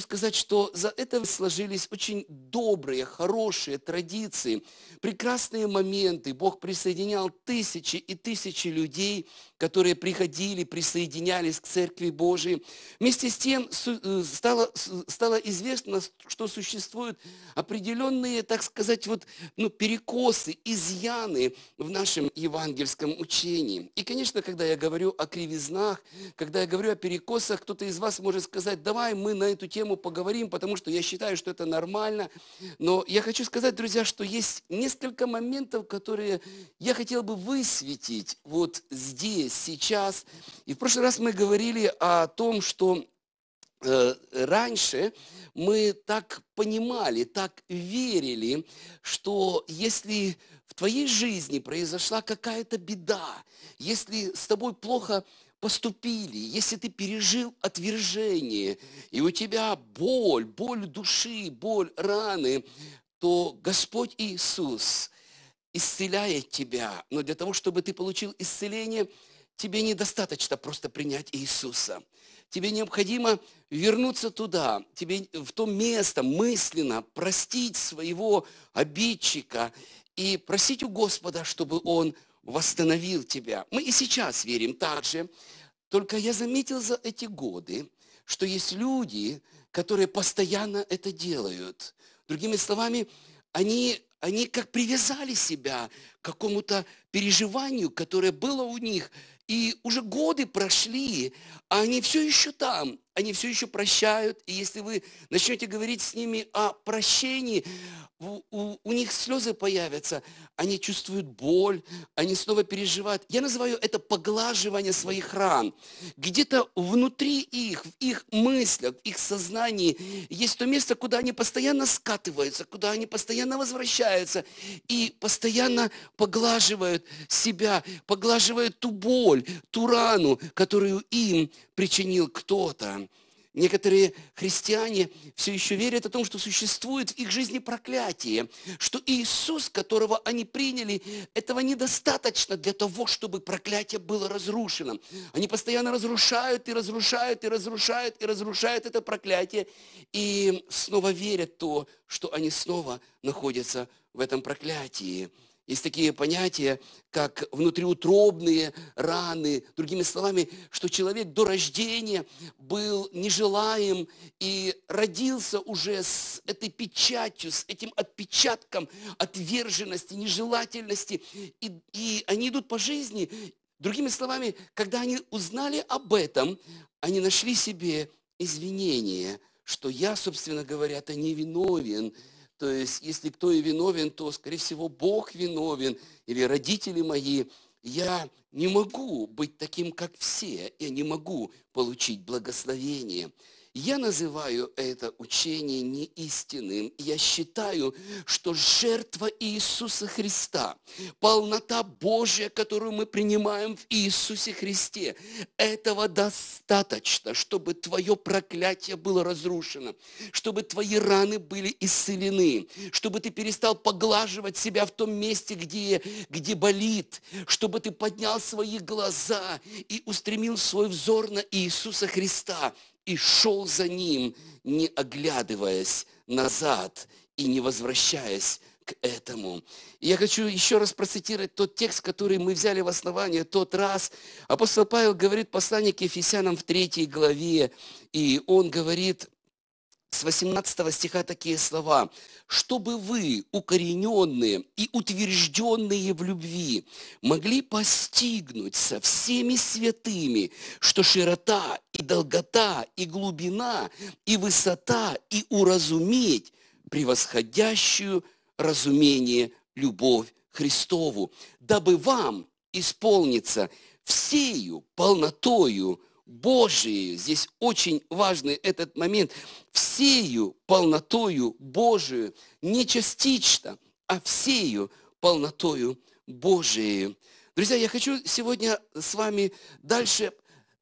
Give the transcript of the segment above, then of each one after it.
сказать, что за это сложились очень добрые, хорошие традиции, прекрасные моменты. Бог присоединял тысячи и тысячи людей, которые приходили, присоединялись к Церкви Божией. Вместе с тем э, стало, стало известно, что существуют определенные, так сказать, вот, ну, перекосы, изъяны в нашем евангельском учении. И, конечно, когда я говорю о кривизнах, когда я говорю о перекосах, кто-то из вас может сказать, давай мы на эту тему тему поговорим, потому что я считаю, что это нормально. Но я хочу сказать, друзья, что есть несколько моментов, которые я хотел бы высветить вот здесь, сейчас. И в прошлый раз мы говорили о том, что э, раньше мы так понимали, так верили, что если в твоей жизни произошла какая-то беда, если с тобой плохо поступили, если ты пережил отвержение, и у тебя боль, боль души, боль раны, то Господь Иисус исцеляет тебя. Но для того, чтобы ты получил исцеление, тебе недостаточно просто принять Иисуса. Тебе необходимо вернуться туда, тебе в то место мысленно простить своего обидчика и просить у Господа, чтобы Он восстановил тебя. Мы и сейчас верим так же. Только я заметил за эти годы, что есть люди, которые постоянно это делают. Другими словами, они, они как привязали себя к какому-то переживанию, которое было у них, и уже годы прошли, а они все еще там они все еще прощают, и если вы начнете говорить с ними о прощении, у, у, у них слезы появятся, они чувствуют боль, они снова переживают. Я называю это поглаживание своих ран. Где-то внутри их, в их мыслях, в их сознании есть то место, куда они постоянно скатываются, куда они постоянно возвращаются и постоянно поглаживают себя, поглаживают ту боль, ту рану, которую им причинил кто-то. Некоторые христиане все еще верят о том, что существует в их жизни проклятие, что Иисус, которого они приняли, этого недостаточно для того, чтобы проклятие было разрушено. Они постоянно разрушают и разрушают и разрушают и разрушают это проклятие и снова верят то, что они снова находятся в этом проклятии. Есть такие понятия, как внутриутробные раны. Другими словами, что человек до рождения был нежелаем и родился уже с этой печатью, с этим отпечатком отверженности, нежелательности. И, и они идут по жизни. Другими словами, когда они узнали об этом, они нашли себе извинение, что я, собственно говоря, это не виновен, то есть, если кто и виновен, то, скорее всего, Бог виновен или родители мои. Я не могу быть таким, как все. Я не могу получить благословение. Я называю это учение неистинным. Я считаю, что жертва Иисуса Христа, полнота Божья, которую мы принимаем в Иисусе Христе, этого достаточно, чтобы твое проклятие было разрушено, чтобы твои раны были исцелены, чтобы ты перестал поглаживать себя в том месте, где, где болит, чтобы ты поднял свои глаза и устремил свой взор на Иисуса Христа – и шел за ним, не оглядываясь назад и не возвращаясь к этому. я хочу еще раз процитировать тот текст, который мы взяли в основание тот раз. Апостол Павел говорит послание к Ефесянам в третьей главе, и он говорит – с 18 стиха такие слова. «Чтобы вы, укорененные и утвержденные в любви, могли постигнуть со всеми святыми, что широта и долгота и глубина и высота и уразуметь превосходящую разумение любовь Христову, дабы вам исполниться всею полнотою Божией. Здесь очень важный этот момент. Всею полнотою Божию, не частично, а всею полнотою Божией. Друзья, я хочу сегодня с вами дальше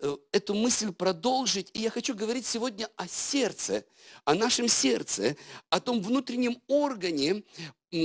Э, эту мысль продолжить. И я хочу говорить сегодня о сердце, о нашем сердце, о том внутреннем органе,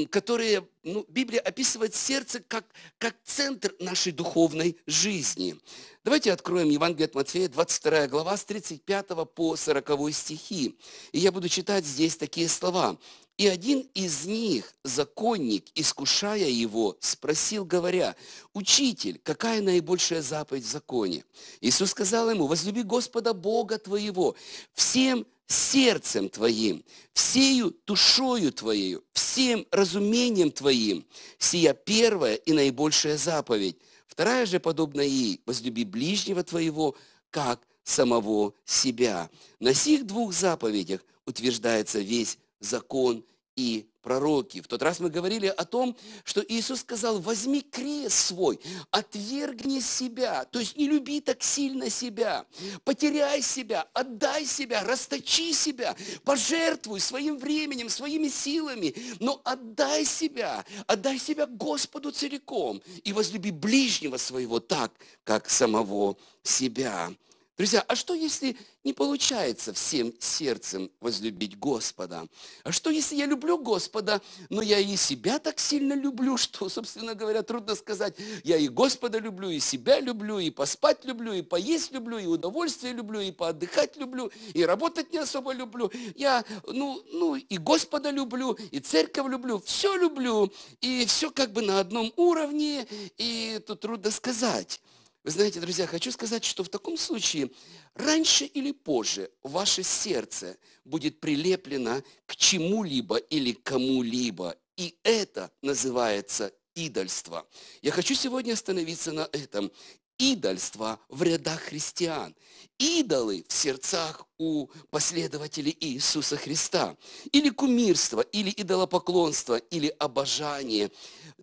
которое ну, Библия описывает сердце как, как центр нашей духовной жизни. Давайте откроем Евангелие от Матфея, 22 глава, с 35 по 40 стихи. И я буду читать здесь такие слова. И один из них, законник, искушая его, спросил, говоря, «Учитель, какая наибольшая заповедь в законе?» Иисус сказал ему, «Возлюби Господа Бога твоего всем сердцем твоим, всею душою твоею, всем разумением твоим. Сия первая и наибольшая заповедь. Вторая же, подобна ей, возлюби ближнего твоего, как самого себя. На сих двух заповедях утверждается весь закон и пророки. В тот раз мы говорили о том, что Иисус сказал, возьми крест свой, отвергни себя, то есть не люби так сильно себя, потеряй себя, отдай себя, расточи себя, пожертвуй своим временем, своими силами, но отдай себя, отдай себя Господу целиком и возлюби ближнего своего так, как самого себя. Друзья, а что если не получается всем сердцем возлюбить Господа? А что если я люблю Господа, но я и себя так сильно люблю, что, собственно говоря, трудно сказать, я и Господа люблю, и себя люблю, и поспать люблю, и поесть люблю, и удовольствие люблю, и поотдыхать люблю, и работать не особо люблю. Я, ну, ну, и Господа люблю, и церковь люблю, все люблю, и все как бы на одном уровне, и тут трудно сказать. Вы знаете, друзья, хочу сказать, что в таком случае раньше или позже ваше сердце будет прилеплено к чему-либо или кому-либо. И это называется идольство. Я хочу сегодня остановиться на этом. Идольство в рядах христиан. Идолы в сердцах у последователей Иисуса Христа. Или кумирство, или идолопоклонство, или обожание.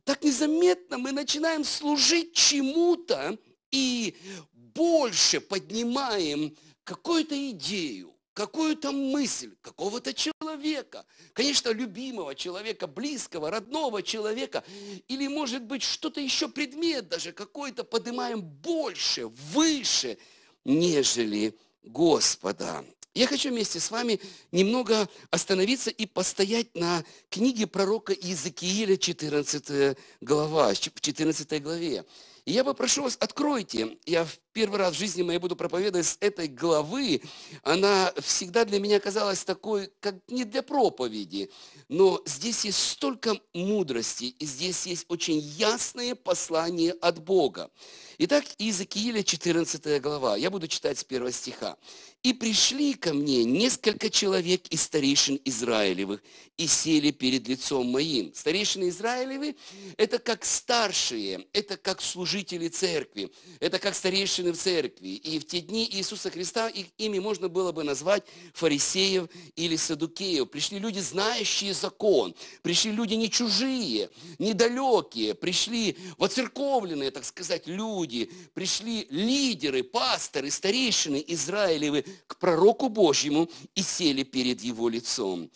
Так незаметно мы начинаем служить чему-то, и больше поднимаем какую-то идею, какую-то мысль какого-то человека, конечно, любимого человека, близкого, родного человека, или, может быть, что-то еще, предмет даже какой-то, поднимаем больше, выше, нежели Господа. Я хочу вместе с вами немного остановиться и постоять на книге пророка Иезекииля, 14 глава, в 14 главе. И я попрошу вас, откройте, я в первый раз в жизни моей буду проповедовать с этой главы, она всегда для меня казалась такой, как не для проповеди, но здесь есть столько мудрости, и здесь есть очень ясное послание от Бога. Итак, Иезекииля 14 глава, я буду читать с первого стиха. «И пришли ко мне несколько человек из старейшин Израилевых, и сели перед лицом моим». Старейшины Израилевы – это как старшие, это как служители церкви, это как старейшины старейшины в церкви. И в те дни Иисуса Христа их, ими можно было бы назвать фарисеев или садукеев. Пришли люди, знающие закон. Пришли люди не чужие, недалекие. Пришли воцерковленные, так сказать, люди. Пришли лидеры, пасторы, старейшины Израилевы к пророку Божьему и сели перед его лицом.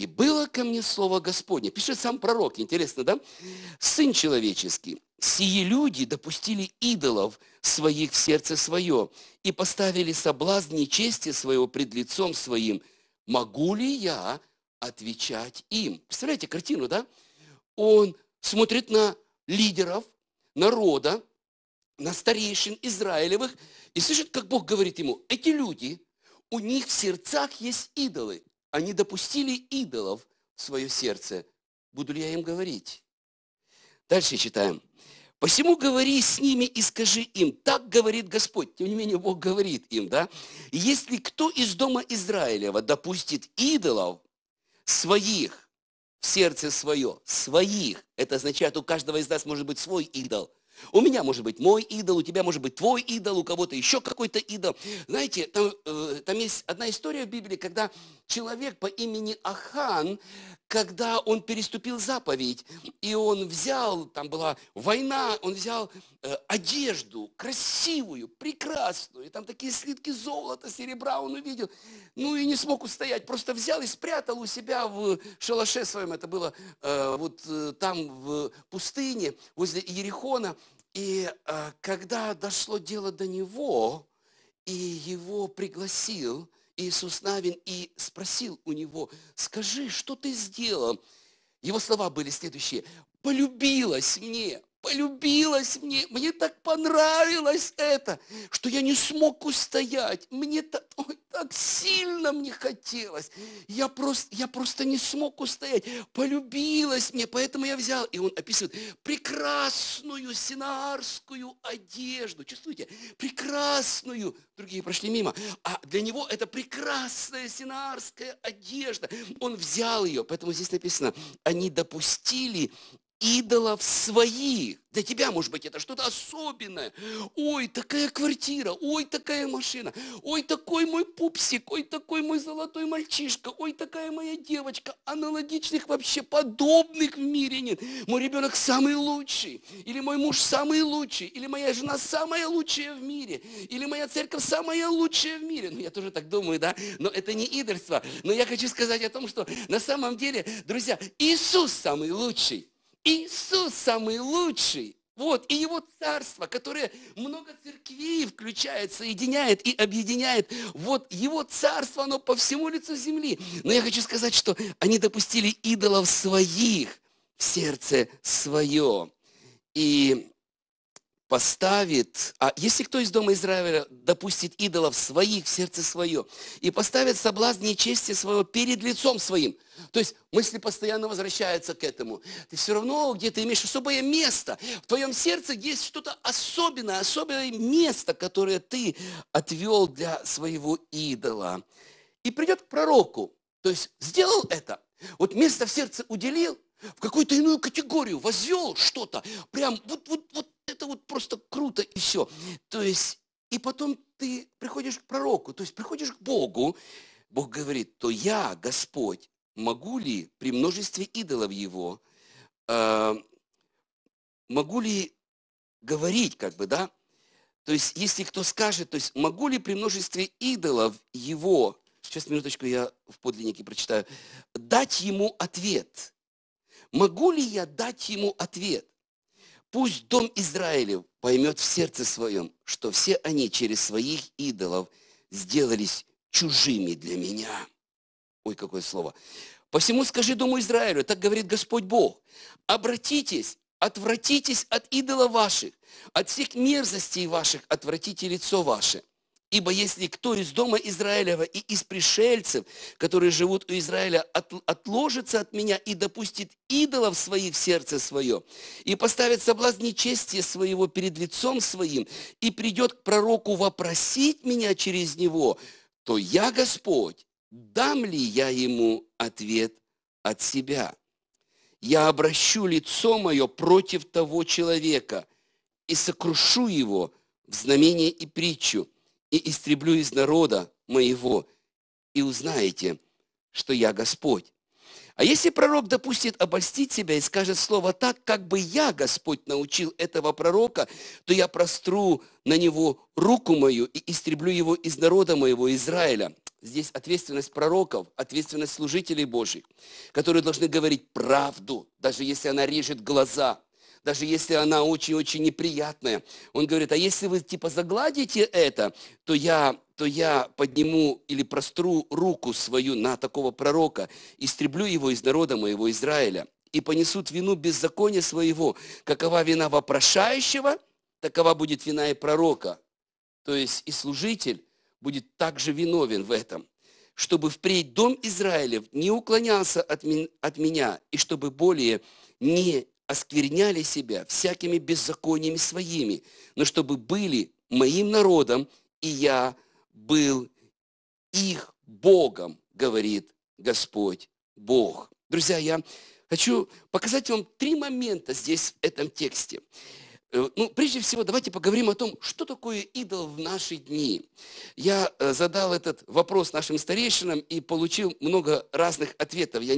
И было ко мне слово Господне. Пишет сам пророк, интересно, да? Сын человеческий сие люди допустили идолов своих в сердце свое и поставили соблазн нечести своего пред лицом своим. Могу ли я отвечать им? Представляете картину, да? Он смотрит на лидеров народа, на старейшин Израилевых и слышит, как Бог говорит ему, эти люди, у них в сердцах есть идолы. Они допустили идолов в свое сердце. Буду ли я им говорить? Дальше читаем. Посему говори с ними и скажи им, так говорит Господь. Тем не менее, Бог говорит им, да? Если кто из дома Израилева допустит идолов своих в сердце свое, своих, это означает, у каждого из нас может быть свой идол – у меня может быть мой идол, у тебя может быть твой идол, у кого-то еще какой-то идол. Знаете, там, э, там есть одна история в Библии, когда человек по имени Ахан, когда он переступил заповедь, и он взял, там была война, он взял э, одежду красивую, прекрасную, и там такие слитки золота, серебра он увидел, ну и не смог устоять, просто взял и спрятал у себя в шалаше своем, это было э, вот э, там в пустыне, возле Иерихона, и э, когда дошло дело до него, и его пригласил Иисус Навин и спросил у него, скажи, что ты сделал? Его слова были следующие, Полюбилась мне полюбилось мне, мне так понравилось это, что я не смог устоять. Мне так, ой, так сильно мне хотелось. Я просто, я просто не смог устоять. Полюбилось мне, поэтому я взял. И он описывает прекрасную синарскую одежду. Чувствуете? Прекрасную. Другие прошли мимо. А для него это прекрасная синарская одежда. Он взял ее. Поэтому здесь написано, они допустили идолов своих. Для тебя, может быть, это что-то особенное. Ой, такая квартира, ой, такая машина, ой, такой мой пупсик, ой, такой мой золотой мальчишка, ой, такая моя девочка. Аналогичных вообще подобных в мире нет. Мой ребенок самый лучший, или мой муж самый лучший, или моя жена самая лучшая в мире, или моя церковь самая лучшая в мире. Ну, я тоже так думаю, да, но это не идольство. Но я хочу сказать о том, что на самом деле, друзья, Иисус самый лучший. Иисус самый лучший. Вот, и его царство, которое много церквей включает, соединяет и объединяет. Вот его царство, оно по всему лицу земли. Но я хочу сказать, что они допустили идолов своих в сердце свое. И поставит, а если кто из дома Израиля допустит идолов своих в сердце свое, и поставит соблазн нечести своего перед лицом своим, то есть мысли постоянно возвращаются к этому, ты все равно где-то имеешь особое место, в твоем сердце есть что-то особенное, особое место, которое ты отвел для своего идола. И придет к пророку, то есть сделал это, вот место в сердце уделил, в какую-то иную категорию возвел что-то, прям вот, вот, вот это вот просто круто и все. То есть, и потом ты приходишь к пророку, то есть приходишь к Богу, Бог говорит, то я, Господь, могу ли при множестве идолов его, э, могу ли говорить, как бы, да? То есть, если кто скажет, то есть, могу ли при множестве идолов его, сейчас, минуточку, я в подлиннике прочитаю, дать ему ответ? Могу ли я дать ему ответ? Пусть дом Израилев поймет в сердце своем, что все они через своих идолов сделались чужими для меня. Ой, какое слово. Посему скажи дому Израилю, так говорит Господь Бог, обратитесь, отвратитесь от идола ваших, от всех мерзостей ваших, отвратите лицо ваше – Ибо если кто из дома Израилева и из пришельцев, которые живут у Израиля, от, отложится от меня и допустит идолов своих в сердце свое, и поставит соблазн нечестия своего перед лицом своим, и придет к пророку вопросить меня через него, то я, Господь, дам ли я ему ответ от себя? Я обращу лицо мое против того человека и сокрушу его в знамение и притчу – и истреблю из народа моего, и узнаете, что я Господь. А если пророк допустит обольстить себя и скажет слово так, как бы я, Господь, научил этого пророка, то я простру на него руку мою и истреблю его из народа моего, Израиля. Здесь ответственность пророков, ответственность служителей Божьих, которые должны говорить правду, даже если она режет глаза – даже если она очень-очень неприятная. Он говорит, а если вы типа загладите это, то я, то я подниму или простру руку свою на такого пророка, истреблю его из народа моего Израиля и понесут вину беззакония своего. Какова вина вопрошающего, такова будет вина и пророка. То есть и служитель будет также виновен в этом чтобы впредь дом Израилев не уклонялся от, от меня, и чтобы более не оскверняли себя всякими беззакониями своими, но чтобы были моим народом, и я был их Богом, говорит Господь Бог. Друзья, я хочу показать вам три момента здесь, в этом тексте. Э, ну, прежде всего, давайте поговорим о том, что такое идол в наши дни. Я э, задал этот вопрос нашим старейшинам и получил много разных ответов. Я,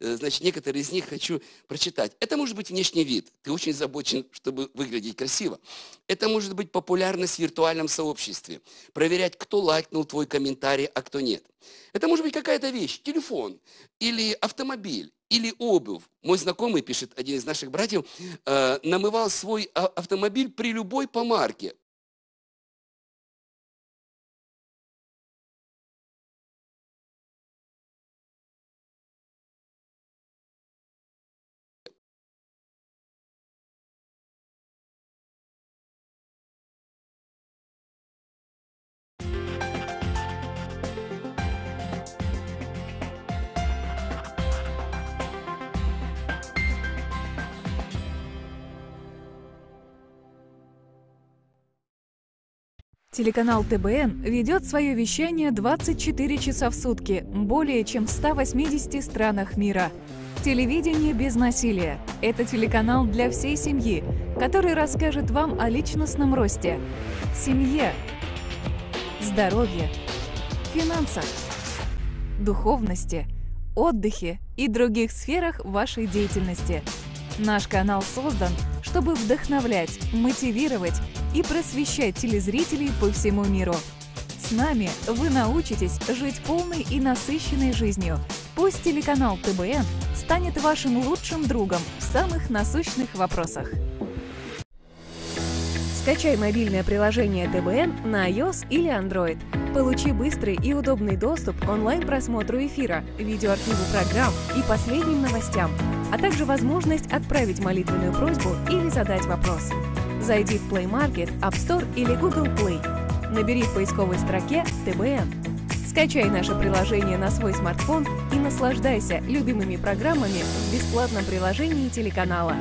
э, значит, некоторые из них хочу прочитать. Это может быть внешний вид. Ты очень забочен, чтобы выглядеть красиво. Это может быть популярность в виртуальном сообществе. Проверять, кто лайкнул твой комментарий, а кто нет. Это может быть какая-то вещь, телефон или автомобиль или обувь. Мой знакомый, пишет один из наших братьев, э, намывал свой а, автомобиль при любой помарке, Телеканал ТБН ведет свое вещание 24 часа в сутки, более чем в 180 странах мира. Телевидение без насилия – это телеканал для всей семьи, который расскажет вам о личностном росте, семье, здоровье, финансах, духовности, отдыхе и других сферах вашей деятельности. Наш канал создан, чтобы вдохновлять, мотивировать и просвещать телезрителей по всему миру. С нами вы научитесь жить полной и насыщенной жизнью. Пусть телеканал ТБН станет вашим лучшим другом в самых насущных вопросах. Скачай мобильное приложение ТБН на iOS или Android. Получи быстрый и удобный доступ к онлайн-просмотру эфира, видеоархиву программ и последним новостям, а также возможность отправить молитвенную просьбу или задать вопрос зайди в Play Market, App Store или Google Play. Набери в поисковой строке ТБН. Скачай наше приложение на свой смартфон и наслаждайся любимыми программами в бесплатном приложении телеканала.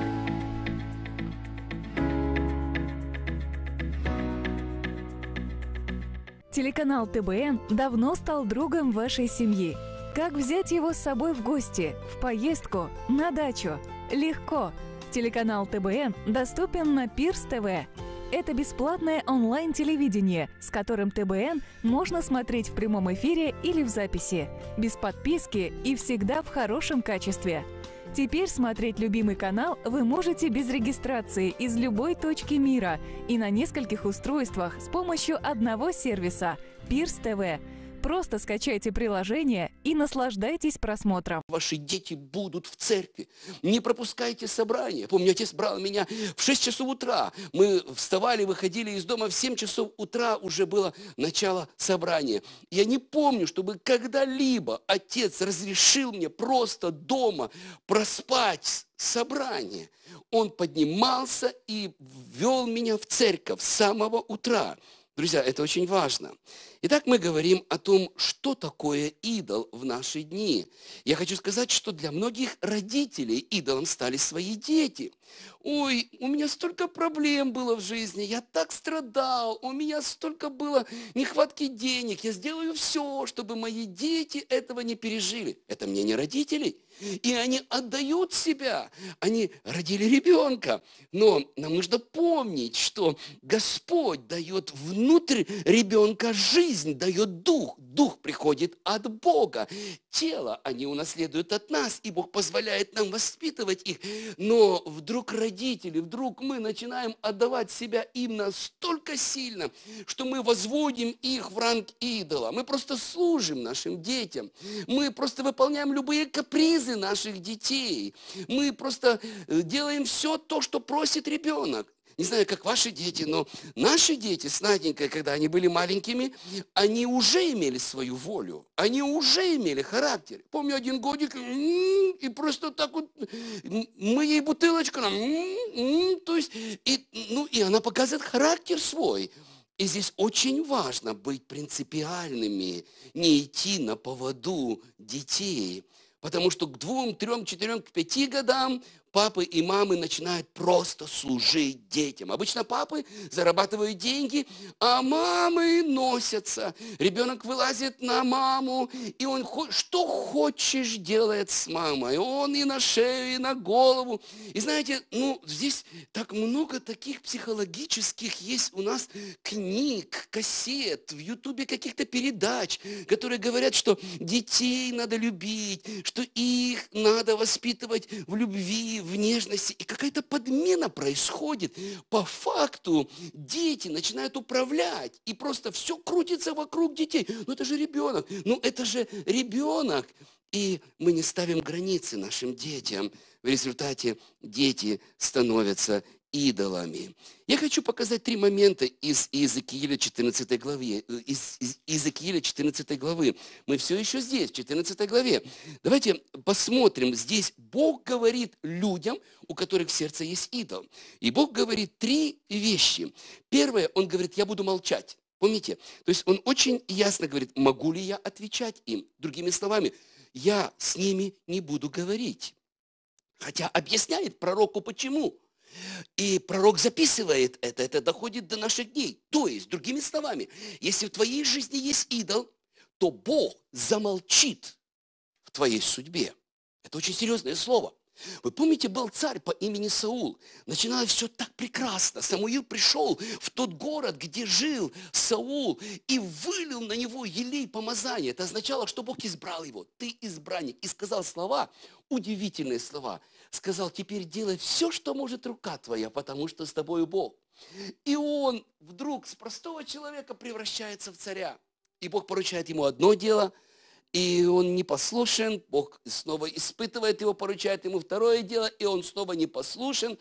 Телеканал ТБН давно стал другом вашей семьи. Как взять его с собой в гости, в поездку, на дачу? Легко! Телеканал ТБН доступен на Пирс ТВ. Это бесплатное онлайн-телевидение, с которым ТБН можно смотреть в прямом эфире или в записи, без подписки и всегда в хорошем качестве. Теперь смотреть любимый канал вы можете без регистрации из любой точки мира и на нескольких устройствах с помощью одного сервиса – Пирс ТВ – Просто скачайте приложение и наслаждайтесь просмотром. Ваши дети будут в церкви. Не пропускайте собрания. Помню, отец брал меня в 6 часов утра. Мы вставали, выходили из дома в 7 часов утра уже было начало собрания. Я не помню, чтобы когда-либо отец разрешил мне просто дома проспать собрание. Он поднимался и вел меня в церковь с самого утра. Друзья, это очень важно. Итак, мы говорим о том, что такое идол в наши дни. Я хочу сказать, что для многих родителей идолом стали свои дети. Ой, у меня столько проблем было в жизни, я так страдал, у меня столько было нехватки денег, я сделаю все, чтобы мои дети этого не пережили. Это мнение родителей. И они отдают себя, они родили ребенка. Но нам нужно помнить, что Господь дает внутрь ребенка жизнь жизнь дает дух. Дух приходит от Бога. Тело они унаследуют от нас, и Бог позволяет нам воспитывать их. Но вдруг родители, вдруг мы начинаем отдавать себя им настолько сильно, что мы возводим их в ранг идола. Мы просто служим нашим детям. Мы просто выполняем любые капризы наших детей. Мы просто э, делаем все то, что просит ребенок не знаю, как ваши дети, но наши дети с Наденькой, когда они были маленькими, они уже имели свою волю, они уже имели характер. Помню один годик, «М-м-м», и просто так вот, «М-м-м», мы ей бутылочку, нам, «М-м-м», то есть, и, ну, и она показывает характер свой. И здесь очень важно быть принципиальными, не идти на поводу детей. Потому что к двум, трем, четырем, к пяти годам папы и мамы начинают просто служить детям. Обычно папы зарабатывают деньги, а мамы носятся. Ребенок вылазит на маму, и он что хочешь делает с мамой. Он и на шею, и на голову. И знаете, ну здесь так много таких психологических есть у нас книг, кассет, в ютубе каких-то передач, которые говорят, что детей надо любить, что их надо воспитывать в любви, и и какая-то подмена происходит. По факту дети начинают управлять, и просто все крутится вокруг детей. Ну это же ребенок, ну это же ребенок. И мы не ставим границы нашим детям. В результате дети становятся идолами. Я хочу показать три момента из Иезекииля 14 главы. Э, из, из Иезекииля 14 главы. Мы все еще здесь, в 14 главе. Давайте посмотрим. Здесь Бог говорит людям, у которых в сердце есть идол. И Бог говорит три вещи. Первое, Он говорит, я буду молчать. Помните? То есть Он очень ясно говорит, могу ли я отвечать им? Другими словами, я с ними не буду говорить. Хотя объясняет пророку почему. И пророк записывает это, это доходит до наших дней. То есть, другими словами, если в твоей жизни есть идол, то Бог замолчит в твоей судьбе. Это очень серьезное слово. Вы помните, был царь по имени Саул. Начиналось все так прекрасно. Самуил пришел в тот город, где жил Саул, и вылил на него елей помазание. Это означало, что Бог избрал его. Ты избранник. И сказал слова, удивительные слова сказал, теперь делай все, что может рука твоя, потому что с тобою Бог. И он вдруг с простого человека превращается в царя. И Бог поручает ему одно дело, и он не послушен Бог снова испытывает его, поручает ему второе дело, и он снова не послушен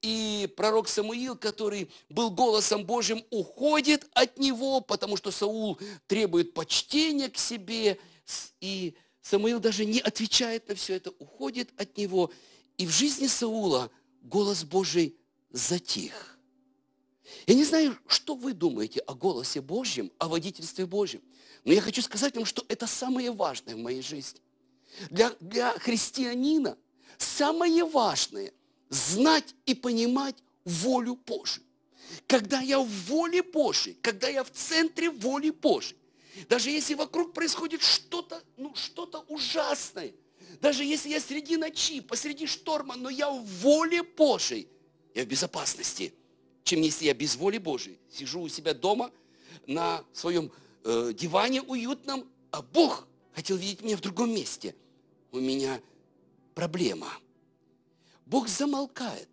И пророк Самуил, который был голосом Божьим, уходит от него, потому что Саул требует почтения к себе, и Самуил даже не отвечает на все это, уходит от него. И в жизни Саула голос Божий затих. Я не знаю, что вы думаете о голосе Божьем, о водительстве Божьем, но я хочу сказать вам, что это самое важное в моей жизни. Для, для христианина самое важное – знать и понимать волю Божью. Когда я в воле Божьей, когда я в центре воли Божьей, даже если вокруг происходит что-то, ну, что-то ужасное – даже если я среди ночи, посреди шторма, но я в воле Божьей, я в безопасности, чем если я без воли Божьей сижу у себя дома на своем э, диване уютном, а Бог хотел видеть меня в другом месте. У меня проблема. Бог замолкает,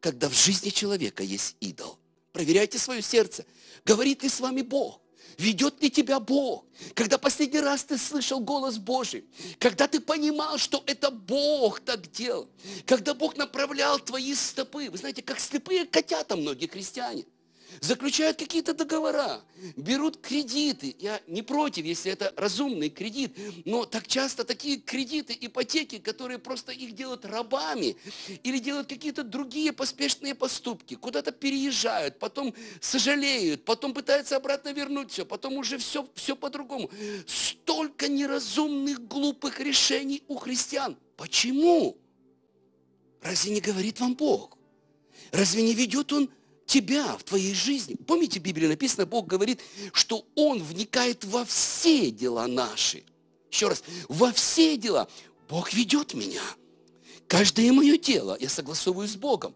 когда в жизни человека есть идол. Проверяйте свое сердце. Говорит ли с вами Бог? Ведет ли тебя Бог? Когда последний раз ты слышал голос Божий? Когда ты понимал, что это Бог так делал? Когда Бог направлял твои стопы? Вы знаете, как слепые котята многие христиане – заключают какие-то договора, берут кредиты. Я не против, если это разумный кредит, но так часто такие кредиты, ипотеки, которые просто их делают рабами или делают какие-то другие поспешные поступки, куда-то переезжают, потом сожалеют, потом пытаются обратно вернуть все, потом уже все, все по-другому. Столько неразумных, глупых решений у христиан. Почему? Разве не говорит вам Бог? Разве не ведет Он тебя в твоей жизни. Помните, в Библии написано, Бог говорит, что Он вникает во все дела наши. Еще раз, во все дела. Бог ведет меня. Каждое мое дело я согласовываю с Богом.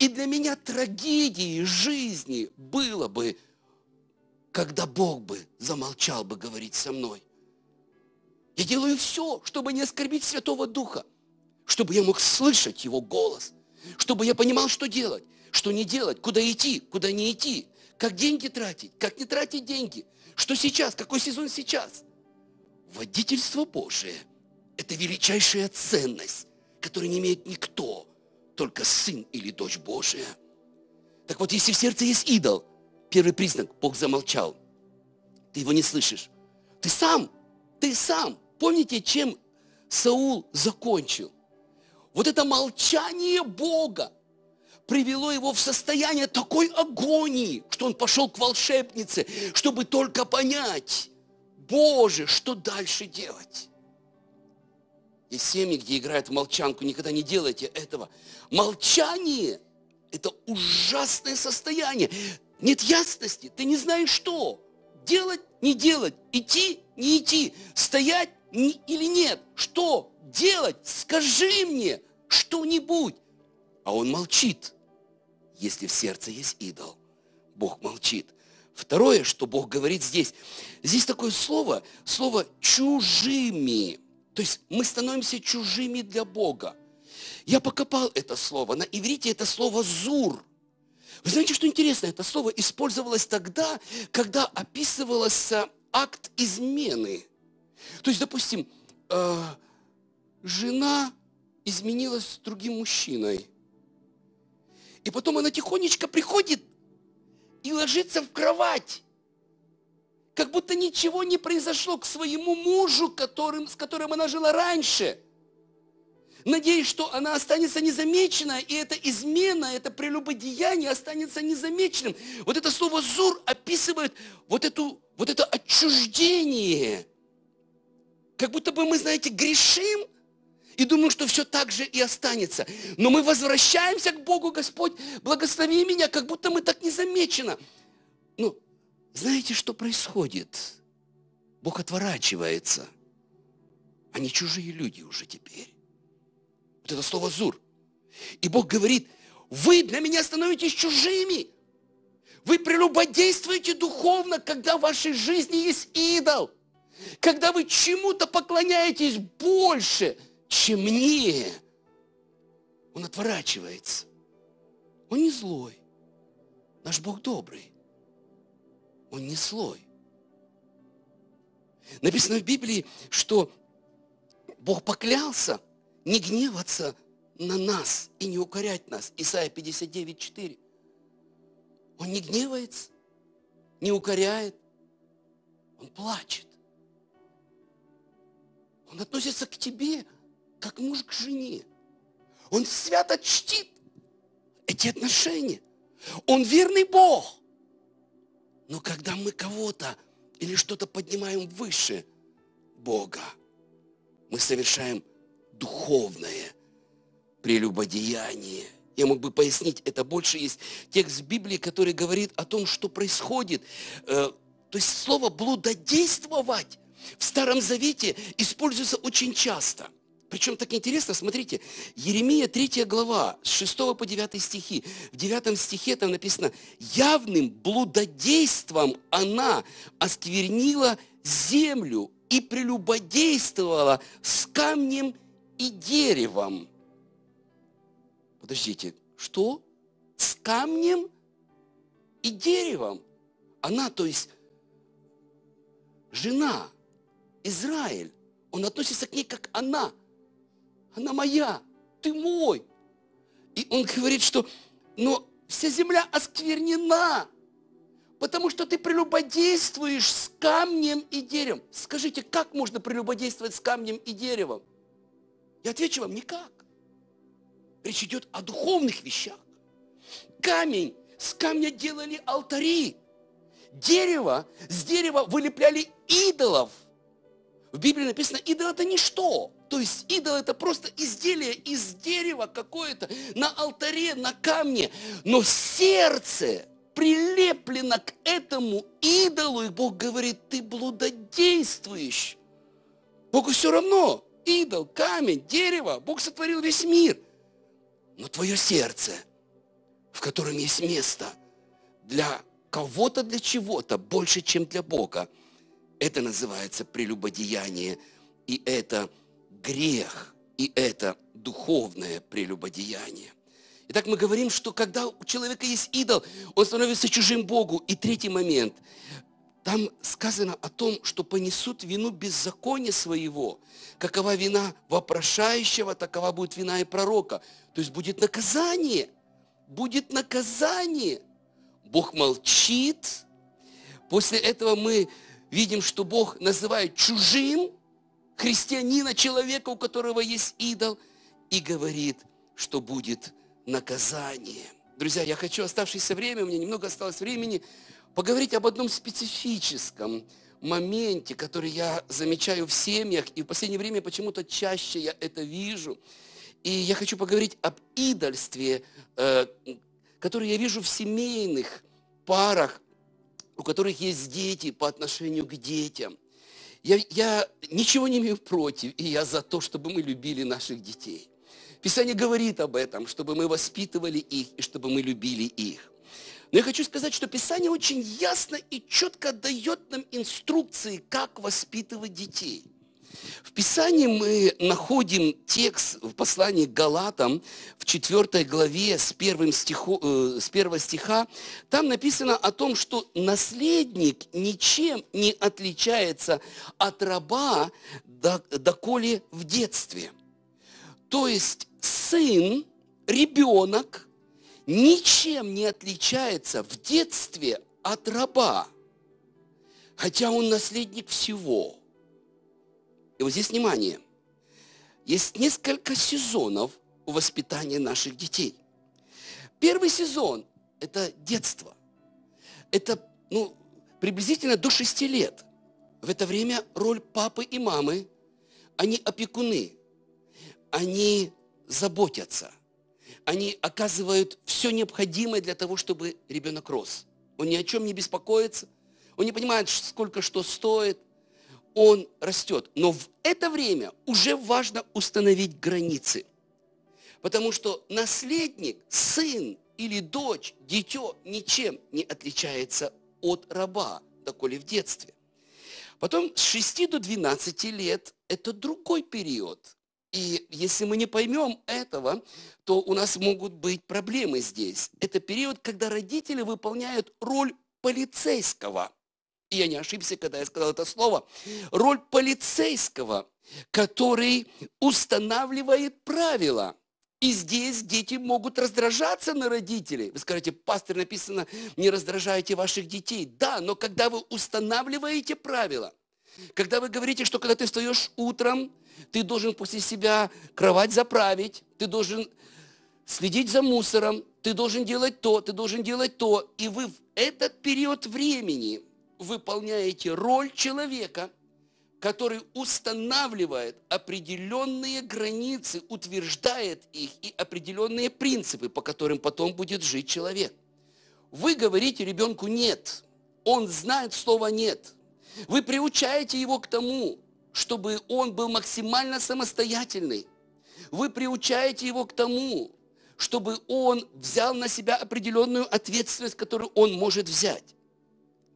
И для меня трагедии жизни было бы, когда Бог бы замолчал бы говорить со мной. Я делаю все, чтобы не оскорбить Святого Духа, чтобы я мог слышать Его голос, чтобы я понимал, что делать что не делать, куда идти, куда не идти, как деньги тратить, как не тратить деньги, что сейчас, какой сезон сейчас. Водительство Божие – это величайшая ценность, которую не имеет никто, только сын или дочь Божия. Так вот, если в сердце есть идол, первый признак – Бог замолчал. Ты его не слышишь. Ты сам, ты сам. Помните, чем Саул закончил? Вот это молчание Бога, привело его в состояние такой агонии, что он пошел к волшебнице, чтобы только понять, Боже, что дальше делать? И семьи, где играют в молчанку, никогда не делайте этого. Молчание – это ужасное состояние. Нет ясности, ты не знаешь что. Делать, не делать, идти, не идти, стоять не, или нет. Что делать? Скажи мне что-нибудь. А он молчит если в сердце есть идол. Бог молчит. Второе, что Бог говорит здесь. Здесь такое слово, слово «чужими». То есть мы становимся чужими для Бога. Я покопал это слово. На иврите это слово «зур». Вы знаете, что интересно? Это слово использовалось тогда, когда описывался акт измены. То есть, допустим, э, жена изменилась с другим мужчиной – и потом она тихонечко приходит и ложится в кровать. Как будто ничего не произошло к своему мужу, которым, с которым она жила раньше. Надеюсь, что она останется незамечена, и эта измена, это прелюбодеяние останется незамеченным. Вот это слово «зур» описывает вот, эту, вот это отчуждение. Как будто бы мы, знаете, грешим – и думаю, что все так же и останется. Но мы возвращаемся к Богу, Господь, благослови меня, как будто мы так не замечено. Ну, знаете, что происходит? Бог отворачивается. Они чужие люди уже теперь. Вот это слово «зур». И Бог говорит, вы для меня становитесь чужими. Вы прелюбодействуете духовно, когда в вашей жизни есть идол. Когда вы чему-то поклоняетесь больше – темнее, он отворачивается. Он не злой. Наш Бог добрый. Он не злой. Написано в Библии, что Бог поклялся не гневаться на нас и не укорять нас. Исайя 59, 4. Он не гневается, не укоряет, он плачет. Он относится к тебе как муж к жене. Он свято чтит эти отношения. Он верный Бог. Но когда мы кого-то или что-то поднимаем выше Бога, мы совершаем духовное прелюбодеяние. Я мог бы пояснить, это больше есть текст Библии, который говорит о том, что происходит. Э, то есть слово «блудодействовать» в Старом Завете используется очень часто – причем так интересно, смотрите, Еремия 3 глава, с 6 по 9 стихи. В 9 стихе там написано, явным блудодейством она осквернила землю и прелюбодействовала с камнем и деревом. Подождите, что? С камнем и деревом? Она, то есть, жена, Израиль, он относится к ней как она – она моя, ты мой. И он говорит, что но ну, вся земля осквернена, потому что ты прелюбодействуешь с камнем и деревом. Скажите, как можно прелюбодействовать с камнем и деревом? Я отвечу вам, никак. Речь идет о духовных вещах. Камень, с камня делали алтари. Дерево, с дерева вылепляли идолов. В Библии написано, идол это ничто. То есть идол это просто изделие из дерева какое-то на алтаре, на камне. Но сердце прилеплено к этому идолу, и Бог говорит, ты блудодействуешь. Богу все равно, идол, камень, дерево, Бог сотворил весь мир. Но твое сердце, в котором есть место для кого-то, для чего-то, больше, чем для Бога, это называется прелюбодеяние, и это – грех и это духовное прелюбодеяние. Итак, мы говорим, что когда у человека есть идол, он становится чужим Богу. И третий момент. Там сказано о том, что понесут вину беззакония своего. Какова вина вопрошающего, такова будет вина и пророка. То есть будет наказание. Будет наказание. Бог молчит. После этого мы видим, что Бог называет чужим христианина, человека, у которого есть идол, и говорит, что будет наказание. Друзья, я хочу оставшееся время, у меня немного осталось времени, поговорить об одном специфическом моменте, который я замечаю в семьях, и в последнее время почему-то чаще я это вижу. И я хочу поговорить об идольстве, э, которое я вижу в семейных парах, у которых есть дети по отношению к детям – я, я ничего не имею против, и я за то, чтобы мы любили наших детей. Писание говорит об этом, чтобы мы воспитывали их и чтобы мы любили их. Но я хочу сказать, что Писание очень ясно и четко дает нам инструкции, как воспитывать детей – в Писании мы находим текст в послании к Галатам в 4 главе с, первым стиху, э, с 1 стиха. Там написано о том, что наследник ничем не отличается от раба, доколе в детстве. То есть сын, ребенок ничем не отличается в детстве от раба, хотя он наследник всего – и вот здесь внимание. Есть несколько сезонов у воспитания наших детей. Первый сезон – это детство. Это ну, приблизительно до 6 лет. В это время роль папы и мамы, они опекуны, они заботятся, они оказывают все необходимое для того, чтобы ребенок рос. Он ни о чем не беспокоится, он не понимает, сколько что стоит, он растет. Но в это время уже важно установить границы. Потому что наследник, сын или дочь, дитё ничем не отличается от раба, доколе в детстве. Потом с 6 до 12 лет – это другой период. И если мы не поймем этого, то у нас могут быть проблемы здесь. Это период, когда родители выполняют роль полицейского – я не ошибся, когда я сказал это слово, роль полицейского, который устанавливает правила. И здесь дети могут раздражаться на родителей. Вы скажете, пастор, написано, не раздражайте ваших детей. Да, но когда вы устанавливаете правила, когда вы говорите, что когда ты встаешь утром, ты должен после себя кровать заправить, ты должен следить за мусором, ты должен делать то, ты должен делать то. И вы в этот период времени выполняете роль человека, который устанавливает определенные границы, утверждает их и определенные принципы, по которым потом будет жить человек. Вы говорите ребенку «нет», он знает слово «нет». Вы приучаете его к тому, чтобы он был максимально самостоятельный. Вы приучаете его к тому, чтобы он взял на себя определенную ответственность, которую он может взять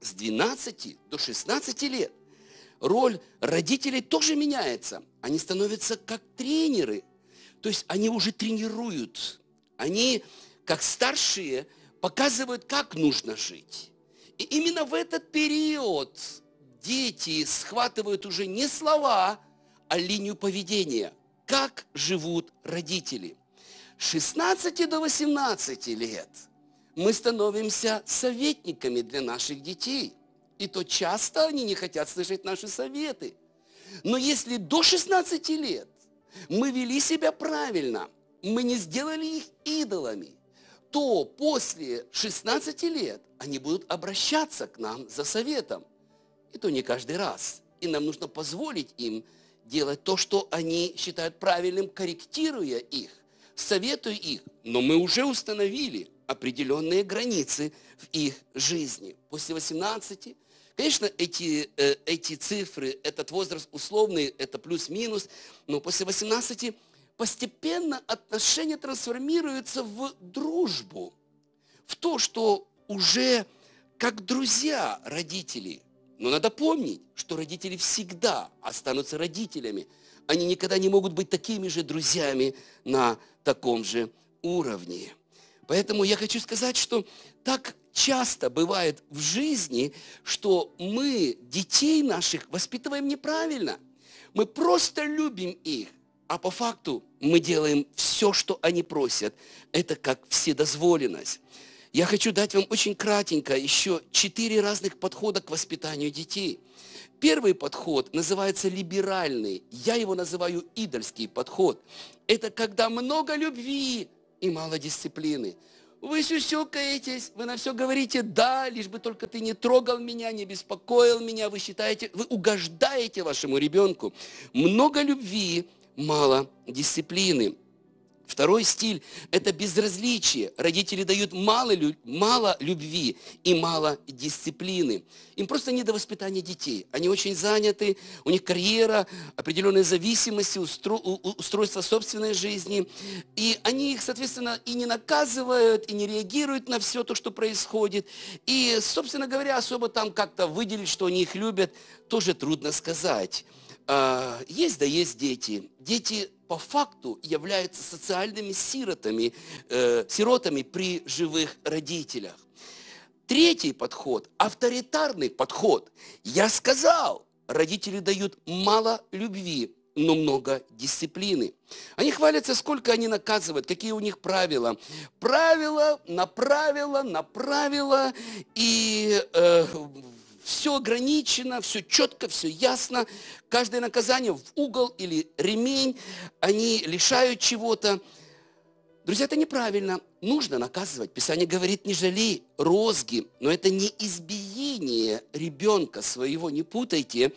с 12 до 16 лет роль родителей тоже меняется. Они становятся как тренеры. То есть они уже тренируют. Они, как старшие, показывают, как нужно жить. И именно в этот период дети схватывают уже не слова, а линию поведения. Как живут родители. С 16 до 18 лет – мы становимся советниками для наших детей. И то часто они не хотят слышать наши советы. Но если до 16 лет мы вели себя правильно, мы не сделали их идолами, то после 16 лет они будут обращаться к нам за советом. И то не каждый раз. И нам нужно позволить им делать то, что они считают правильным, корректируя их, советуя их. Но мы уже установили, определенные границы в их жизни. После 18, конечно, эти, э, эти цифры, этот возраст условный, это плюс-минус, но после 18 постепенно отношения трансформируются в дружбу, в то, что уже как друзья родители. Но надо помнить, что родители всегда останутся родителями. Они никогда не могут быть такими же друзьями на таком же уровне. Поэтому я хочу сказать, что так часто бывает в жизни, что мы детей наших воспитываем неправильно. Мы просто любим их, а по факту мы делаем все, что они просят. Это как вседозволенность. Я хочу дать вам очень кратенько еще четыре разных подхода к воспитанию детей. Первый подход называется либеральный. Я его называю идольский подход. Это когда много любви, и мало дисциплины. Вы сюсюкаетесь, вы на все говорите «да», лишь бы только ты не трогал меня, не беспокоил меня, вы считаете, вы угождаете вашему ребенку. Много любви, мало дисциплины. Второй стиль – это безразличие. Родители дают мало, мало любви и мало дисциплины. Им просто не до воспитания детей. Они очень заняты, у них карьера, определенные зависимости, устро, устройство собственной жизни. И они их, соответственно, и не наказывают, и не реагируют на все то, что происходит. И, собственно говоря, особо там как-то выделить, что они их любят, тоже трудно сказать. А, есть да есть дети. Дети по факту являются социальными сиротами, э, сиротами при живых родителях. Третий подход – авторитарный подход. Я сказал, родители дают мало любви, но много дисциплины. Они хвалятся, сколько они наказывают, какие у них правила. Правила, направила, направила, и э, все ограничено, все четко, все ясно. Каждое наказание в угол или ремень, они лишают чего-то. Друзья, это неправильно. Нужно наказывать. Писание говорит, не жалей розги, но это не избиение ребенка своего, не путайте.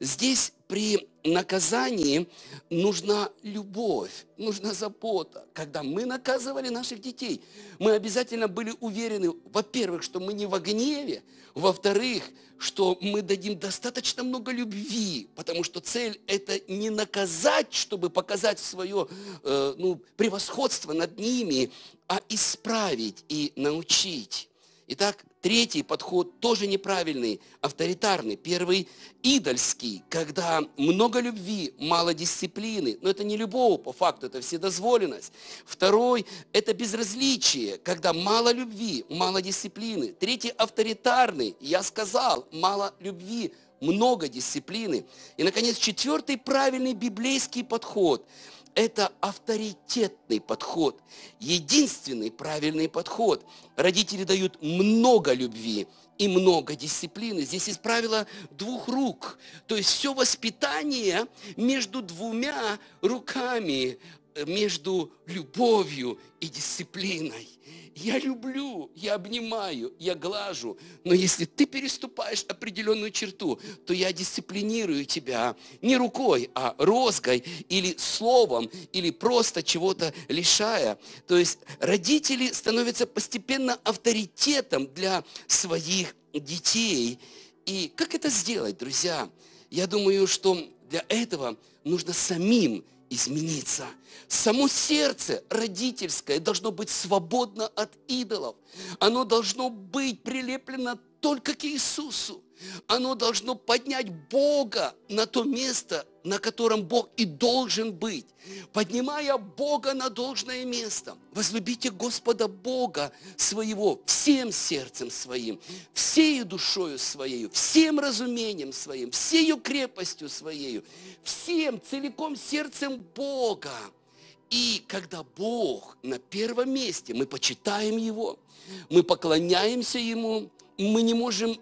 Здесь при наказании нужна любовь, нужна забота. Когда мы наказывали наших детей, мы обязательно были уверены, во-первых, что мы не в гневе, во-вторых, что мы дадим достаточно много любви, потому что цель это не наказать, чтобы показать свое э, ну, превосходство над ними, а исправить и научить. Итак, третий подход тоже неправильный, авторитарный. Первый – идольский, когда много любви, мало дисциплины. Но это не любовь, по факту, это вседозволенность. Второй – это безразличие, когда мало любви, мало дисциплины. Третий – авторитарный, я сказал, мало любви, много дисциплины. И, наконец, четвертый правильный библейский подход – это авторитетный подход, единственный правильный подход. Родители дают много любви и много дисциплины. Здесь есть правило двух рук. То есть все воспитание между двумя руками между любовью и дисциплиной. Я люблю, я обнимаю, я глажу. Но если ты переступаешь определенную черту, то я дисциплинирую тебя не рукой, а розгой или словом, или просто чего-то лишая. То есть родители становятся постепенно авторитетом для своих детей. И как это сделать, друзья? Я думаю, что для этого нужно самим измениться. Само сердце родительское должно быть свободно от идолов. Оно должно быть прилеплено только к Иисусу. Оно должно поднять Бога на то место, на котором Бог и должен быть, поднимая Бога на должное место. Возлюбите Господа Бога своего всем сердцем своим, всей душою своей, всем разумением своим, всею крепостью своей, всем целиком сердцем Бога. И когда Бог на первом месте, мы почитаем Его, мы поклоняемся Ему, мы не можем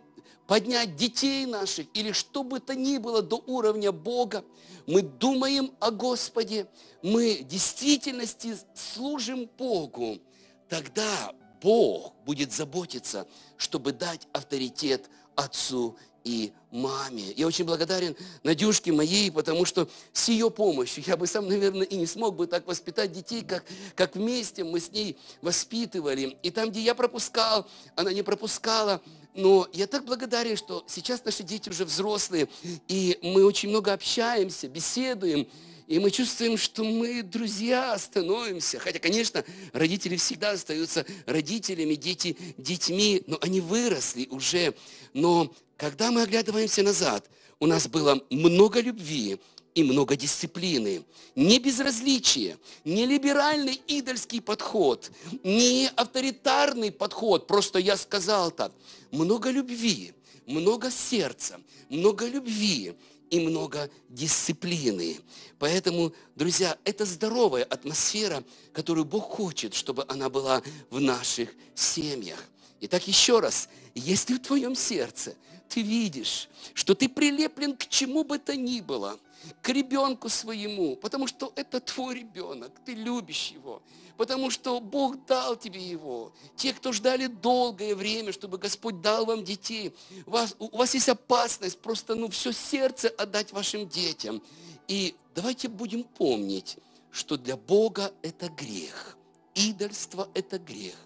поднять детей наших или что бы то ни было до уровня Бога. Мы думаем о Господе, мы в действительности служим Богу. Тогда Бог будет заботиться, чтобы дать авторитет отцу и маме. Я очень благодарен Надюшке моей, потому что с ее помощью я бы сам, наверное, и не смог бы так воспитать детей, как, как вместе мы с ней воспитывали. И там, где я пропускал, она не пропускала, но я так благодарен, что сейчас наши дети уже взрослые, и мы очень много общаемся, беседуем, и мы чувствуем, что мы друзья становимся. Хотя, конечно, родители всегда остаются родителями, дети детьми, но они выросли уже. Но когда мы оглядываемся назад, у нас было много любви, и много дисциплины, не безразличие, не либеральный идольский подход, не авторитарный подход, просто я сказал так, много любви, много сердца, много любви и много дисциплины. Поэтому, друзья, это здоровая атмосфера, которую Бог хочет, чтобы она была в наших семьях. Итак, еще раз, если в твоем сердце ты видишь, что ты прилеплен к чему бы то ни было – к ребенку своему, потому что это твой ребенок, ты любишь его, потому что Бог дал тебе его. Те, кто ждали долгое время, чтобы Господь дал вам детей, у вас, у вас есть опасность просто ну, все сердце отдать вашим детям. И давайте будем помнить, что для Бога это грех. Идольство – это грех.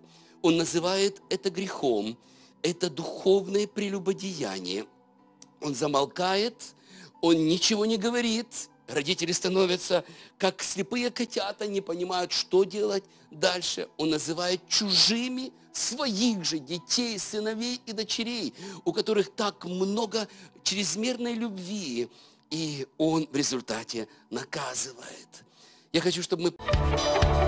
Он называет это грехом. Это духовное прелюбодеяние. Он замолкает – он ничего не говорит. Родители становятся как слепые котята, не понимают, что делать дальше. Он называет чужими своих же детей, сыновей и дочерей, у которых так много чрезмерной любви. И он в результате наказывает. Я хочу, чтобы мы...